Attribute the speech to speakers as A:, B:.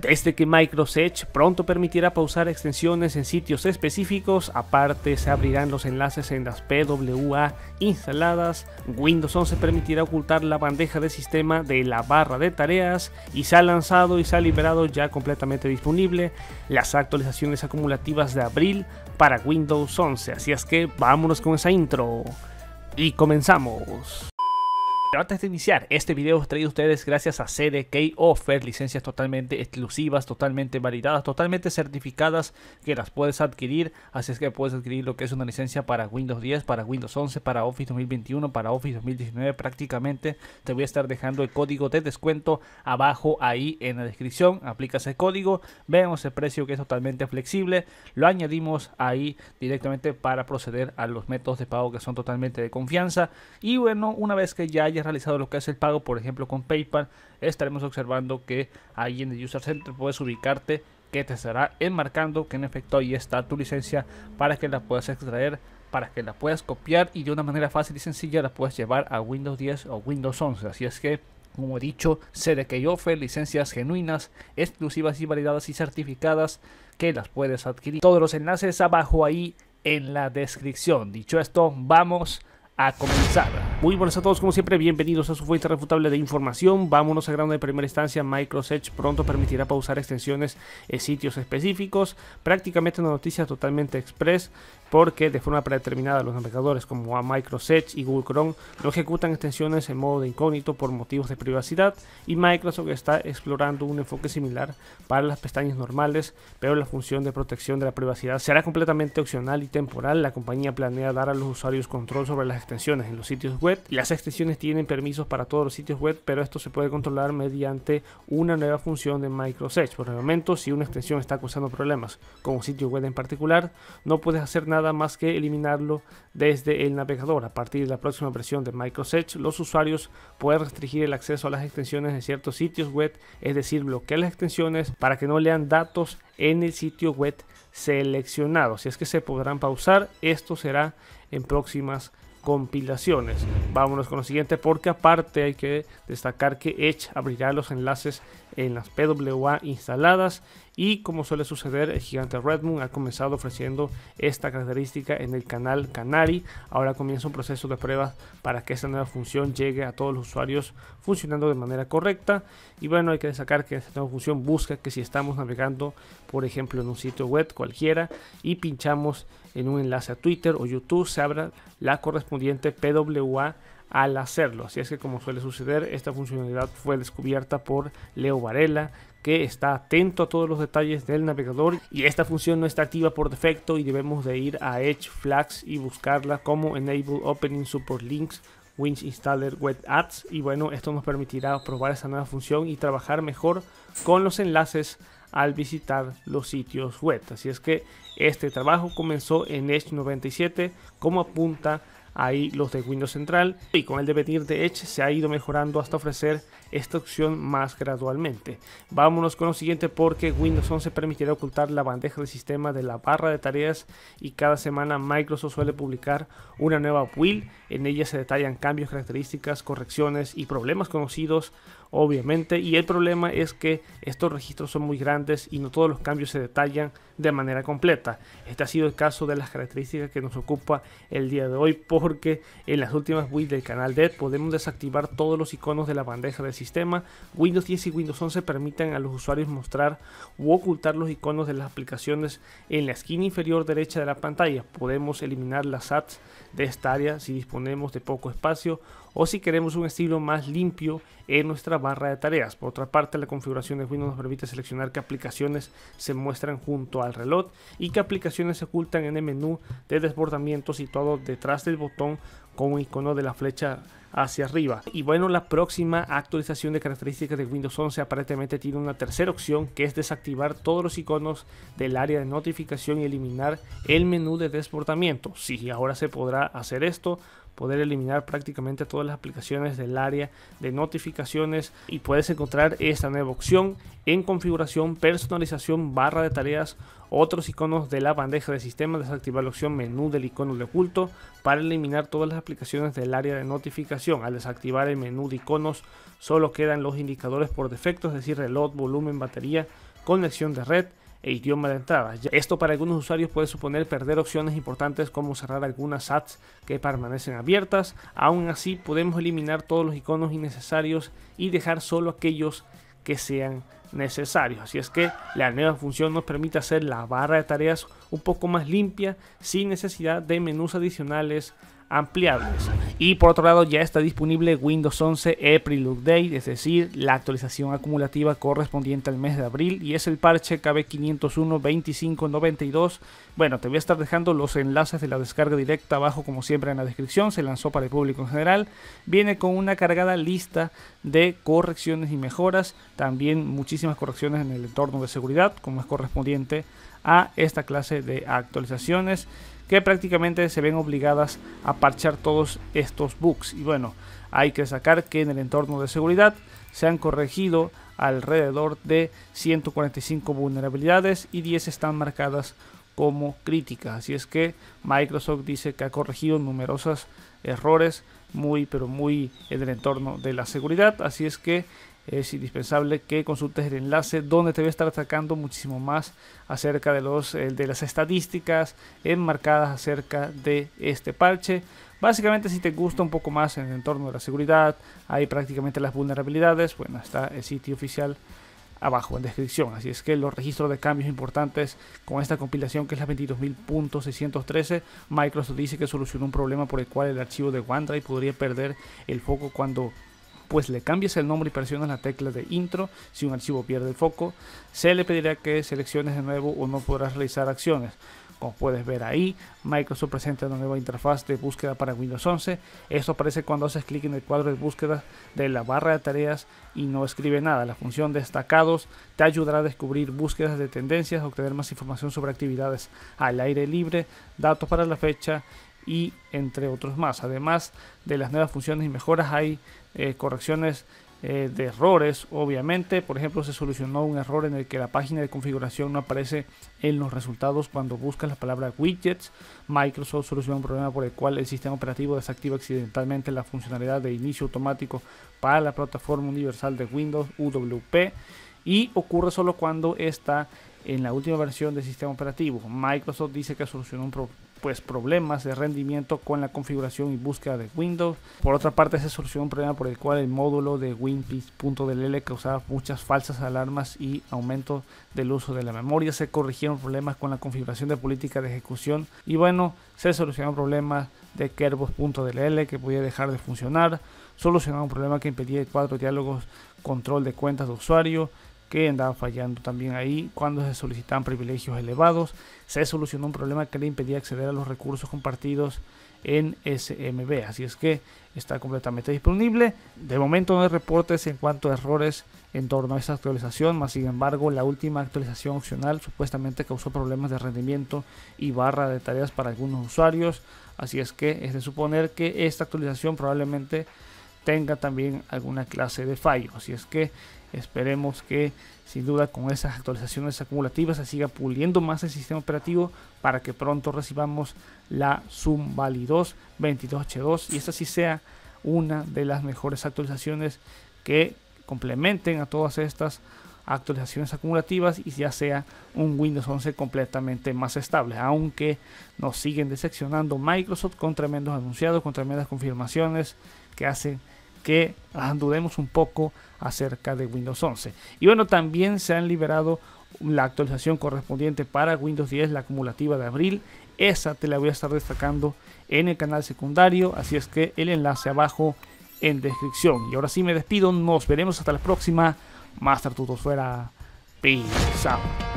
A: desde que Microsoft pronto permitirá pausar extensiones en sitios específicos, aparte se abrirán los enlaces en las PWA instaladas, Windows 11 permitirá ocultar la bandeja de sistema de la barra de tareas y se ha lanzado y se ha liberado ya completamente disponible las actualizaciones acumulativas de abril para Windows 11, así es que vámonos con esa intro y comenzamos. Pero antes de iniciar, este video os traigo a ustedes gracias a CDK Offer, licencias totalmente exclusivas, totalmente validadas, totalmente certificadas que las puedes adquirir, así es que puedes adquirir lo que es una licencia para Windows 10, para Windows 11, para Office 2021, para Office 2019 prácticamente. Te voy a estar dejando el código de descuento abajo ahí en la descripción, aplicas el código, vemos el precio que es totalmente flexible, lo añadimos ahí directamente para proceder a los métodos de pago que son totalmente de confianza y bueno, una vez que ya haya realizado lo que es el pago, por ejemplo con PayPal, estaremos observando que ahí en el User Center puedes ubicarte que te estará enmarcando que en efecto ahí está tu licencia para que la puedas extraer, para que la puedas copiar y de una manera fácil y sencilla la puedes llevar a Windows 10 o Windows 11. Así es que como he dicho, yo ofrece licencias genuinas, exclusivas y validadas y certificadas que las puedes adquirir. Todos los enlaces abajo ahí en la descripción. Dicho esto, vamos a comenzar. Muy buenas a todos, como siempre, bienvenidos a su fuente refutable de información. Vámonos a grano de primera instancia. Microsoft pronto permitirá pausar extensiones en sitios específicos. Prácticamente una noticia totalmente express, porque de forma predeterminada los navegadores como a Microsoft y Google Chrome no ejecutan extensiones en modo de incógnito por motivos de privacidad. Y Microsoft está explorando un enfoque similar para las pestañas normales, pero la función de protección de la privacidad será completamente opcional y temporal. La compañía planea dar a los usuarios control sobre las extensiones en los sitios web. Las extensiones tienen permisos para todos los sitios web, pero esto se puede controlar mediante una nueva función de Microsoft. Por el momento, si una extensión está causando problemas con un sitio web en particular, no puedes hacer nada más que eliminarlo desde el navegador. A partir de la próxima versión de Microsoft, los usuarios pueden restringir el acceso a las extensiones de ciertos sitios web, es decir, bloquear las extensiones para que no lean datos en el sitio web seleccionado. Si es que se podrán pausar, esto será en próximas compilaciones. Vámonos con lo siguiente porque aparte hay que destacar que Edge abrirá los enlaces en las PWA instaladas y como suele suceder el gigante Redmond ha comenzado ofreciendo esta característica en el canal Canary. Ahora comienza un proceso de pruebas para que esta nueva función llegue a todos los usuarios funcionando de manera correcta. Y bueno, hay que destacar que esta nueva función busca que si estamos navegando, por ejemplo, en un sitio web cualquiera y pinchamos en un enlace a Twitter o YouTube, se abra la correspondiente PWA al hacerlo. Así es que como suele suceder, esta funcionalidad fue descubierta por Leo Varela, que está atento a todos los detalles del navegador y esta función no está activa por defecto y debemos de ir a Edge Flags y buscarla como Enable Opening Support Links Winch Installer Web Ads y bueno, esto nos permitirá probar esta nueva función y trabajar mejor con los enlaces al visitar los sitios web. Así es que este trabajo comenzó en Edge 97 como apunta ahí los de Windows Central y con el devenir de Edge se ha ido mejorando hasta ofrecer esta opción más gradualmente. Vámonos con lo siguiente porque Windows 11 permitirá ocultar la bandeja del sistema de la barra de tareas y cada semana Microsoft suele publicar una nueva build. En ella se detallan cambios, características, correcciones y problemas conocidos obviamente. Y el problema es que estos registros son muy grandes y no todos los cambios se detallan de manera completa. Este ha sido el caso de las características que nos ocupa el día de hoy porque en las últimas builds del canal de podemos desactivar todos los iconos de la bandeja del sistema. Windows 10 y Windows 11 permiten a los usuarios mostrar u ocultar los iconos de las aplicaciones en la esquina inferior derecha de la pantalla. Podemos eliminar las apps de esta área si disponemos de poco espacio o si queremos un estilo más limpio en nuestra barra de tareas. Por otra parte, la configuración de Windows nos permite seleccionar qué aplicaciones se muestran junto al reloj y qué aplicaciones se ocultan en el menú de desbordamiento situado detrás del botón con un icono de la flecha hacia arriba. Y bueno, la próxima actualización de características de Windows 11 aparentemente tiene una tercera opción que es desactivar todos los iconos del área de notificación y eliminar el menú de desbordamiento. Sí, ahora se podrá hacer esto poder eliminar prácticamente todas las aplicaciones del área de notificaciones y puedes encontrar esta nueva opción en configuración, personalización, barra de tareas, otros iconos de la bandeja de sistema, desactivar la opción menú del icono de oculto para eliminar todas las aplicaciones del área de notificación. Al desactivar el menú de iconos solo quedan los indicadores por defecto, es decir, reloj, volumen, batería, conexión de red, e idioma de entrada. Esto para algunos usuarios puede suponer perder opciones importantes como cerrar algunas ads que permanecen abiertas. Aún así podemos eliminar todos los iconos innecesarios y dejar solo aquellos que sean necesarios. Así es que la nueva función nos permite hacer la barra de tareas un poco más limpia sin necesidad de menús adicionales ampliables. Y por otro lado ya está disponible Windows 11 April Day, es decir, la actualización acumulativa correspondiente al mes de abril y es el parche KB501-2592. Bueno, te voy a estar dejando los enlaces de la descarga directa abajo como siempre en la descripción, se lanzó para el público en general. Viene con una cargada lista de correcciones y mejoras, también muchísimas correcciones en el entorno de seguridad como es correspondiente a esta clase de actualizaciones que prácticamente se ven obligadas a parchar todos estos bugs. Y bueno, hay que sacar que en el entorno de seguridad se han corregido alrededor de 145 vulnerabilidades y 10 están marcadas como críticas. Así es que Microsoft dice que ha corregido numerosos errores muy pero muy en el entorno de la seguridad. Así es que es indispensable que consultes el enlace donde te voy a estar atacando muchísimo más acerca de, los, eh, de las estadísticas enmarcadas acerca de este parche. Básicamente si te gusta un poco más en el entorno de la seguridad, hay prácticamente las vulnerabilidades, bueno, está el sitio oficial abajo en descripción. Así es que los registros de cambios importantes con esta compilación que es la 22.613, Microsoft dice que solucionó un problema por el cual el archivo de OneDrive podría perder el foco cuando pues le cambias el nombre y presionas la tecla de intro si un archivo pierde el foco. Se le pedirá que selecciones de nuevo o no podrás realizar acciones. Como puedes ver ahí, Microsoft presenta una nueva interfaz de búsqueda para Windows 11. Esto aparece cuando haces clic en el cuadro de búsqueda de la barra de tareas y no escribe nada. La función destacados te ayudará a descubrir búsquedas de tendencias, obtener más información sobre actividades al aire libre, datos para la fecha y entre otros más. Además de las nuevas funciones y mejoras, hay eh, correcciones eh, de errores, obviamente. Por ejemplo, se solucionó un error en el que la página de configuración no aparece en los resultados cuando buscas la palabra widgets. Microsoft solucionó un problema por el cual el sistema operativo desactiva accidentalmente la funcionalidad de inicio automático para la plataforma universal de Windows UWP y ocurre solo cuando está en la última versión del sistema operativo. Microsoft dice que solucionó un, problema pues problemas de rendimiento con la configuración y búsqueda de Windows. Por otra parte, se solucionó un problema por el cual el módulo de WinPix.dll causaba muchas falsas alarmas y aumento del uso de la memoria. Se corrigieron problemas con la configuración de política de ejecución y bueno, se solucionaron problemas de Kerbos.dll que podía dejar de funcionar. Solucionaron un problema que impedía cuatro diálogos, control de cuentas de usuario que andaba fallando también ahí cuando se solicitaban privilegios elevados. Se solucionó un problema que le impedía acceder a los recursos compartidos en SMB. Así es que está completamente disponible. De momento no hay reportes en cuanto a errores en torno a esta actualización, más sin embargo la última actualización opcional supuestamente causó problemas de rendimiento y barra de tareas para algunos usuarios. Así es que es de suponer que esta actualización probablemente tenga también alguna clase de fallo. Así es que esperemos que sin duda con esas actualizaciones acumulativas se siga puliendo más el sistema operativo para que pronto recibamos la Zoom Validos 22H2 y esta sí sea una de las mejores actualizaciones que complementen a todas estas actualizaciones acumulativas y ya sea un Windows 11 completamente más estable, aunque nos siguen decepcionando Microsoft con tremendos anunciados, con tremendas confirmaciones que hacen que andudemos ah, un poco acerca de Windows 11. Y bueno, también se han liberado la actualización correspondiente para Windows 10, la acumulativa de abril. Esa te la voy a estar destacando en el canal secundario, así es que el enlace abajo en descripción. Y ahora sí me despido, nos veremos hasta la próxima. Master Tutos fuera. Peace out.